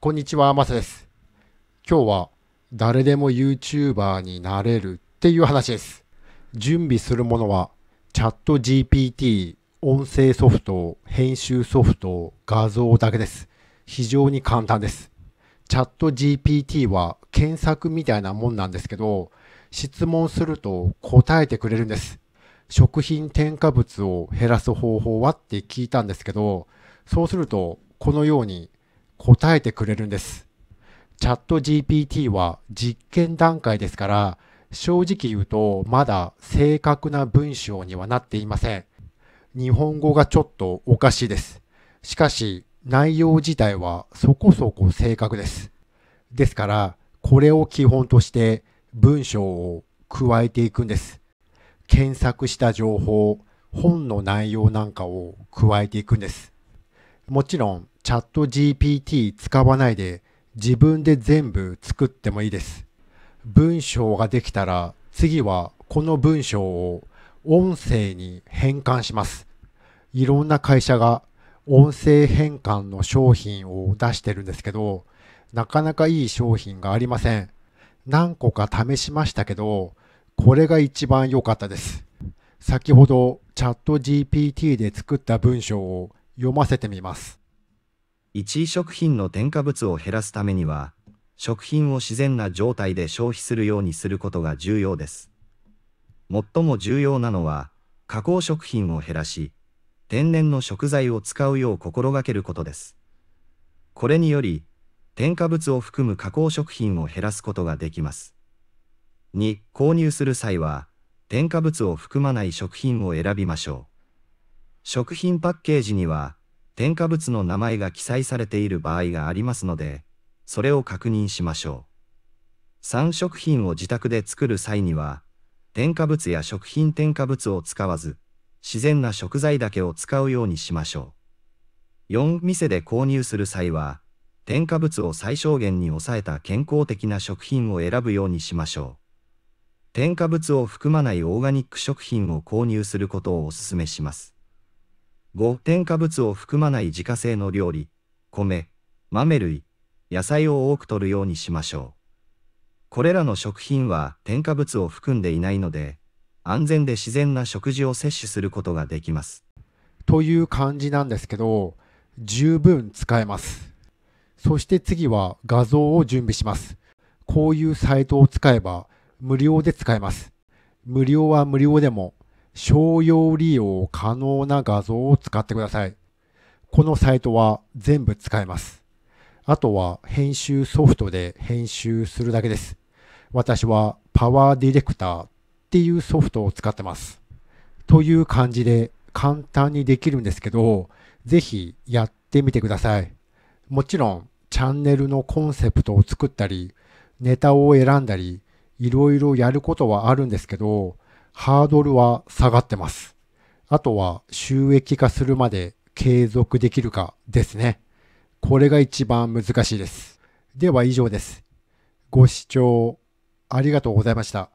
こんにちは、マサです。今日は誰でも YouTuber になれるっていう話です。準備するものはチャット GPT、音声ソフト、編集ソフト、画像だけです。非常に簡単です。チャット GPT は検索みたいなもんなんですけど、質問すると答えてくれるんです。食品添加物を減らす方法はって聞いたんですけど、そうするとこのように答えてくれるんです。チャット GPT は実験段階ですから正直言うとまだ正確な文章にはなっていません。日本語がちょっとおかしいです。しかし内容自体はそこそこ正確です。ですからこれを基本として文章を加えていくんです。検索した情報、本の内容なんかを加えていくんです。もちろんチャット GPT 使わないで自分で全部作ってもいいです。文章ができたら次はこの文章を音声に変換します。いろんな会社が音声変換の商品を出してるんですけど、なかなかいい商品がありません。何個か試しましたけど、これが一番良かったです。先ほどチャット GPT で作った文章を読ませてみます。一位食品の添加物を減らすためには、食品を自然な状態で消費するようにすることが重要です。最も重要なのは、加工食品を減らし、天然の食材を使うよう心がけることです。これにより、添加物を含む加工食品を減らすことができます。2. 購入する際は、添加物を含まない食品を選びましょう。食品パッケージには、添加物の名前が記載されている場合がありますので、それを確認しましょう。3食品を自宅で作る際には、添加物や食品添加物を使わず、自然な食材だけを使うようにしましょう。4店で購入する際は、添加物を最小限に抑えた健康的な食品を選ぶようにしましょう。添加物を含まないオーガニック食品を購入することをお勧めします。5. 添加物を含まない自家製の料理、米、豆類、野菜を多く摂るようにしましょう。これらの食品は添加物を含んでいないので、安全で自然な食事を摂取することができます。という感じなんですけど、十分使えます。そして次は画像を準備します。こういうサイトを使えば無料で使えます。無料は無料でも商用利用可能な画像を使ってください。このサイトは全部使えます。あとは編集ソフトで編集するだけです。私はパワーディレクターっていうソフトを使ってます。という感じで簡単にできるんですけど、ぜひやってみてください。もちろんチャンネルのコンセプトを作ったり、ネタを選んだり、いろいろやることはあるんですけど、ハードルは下がってます。あとは収益化するまで継続できるかですね。これが一番難しいです。では以上です。ご視聴ありがとうございました。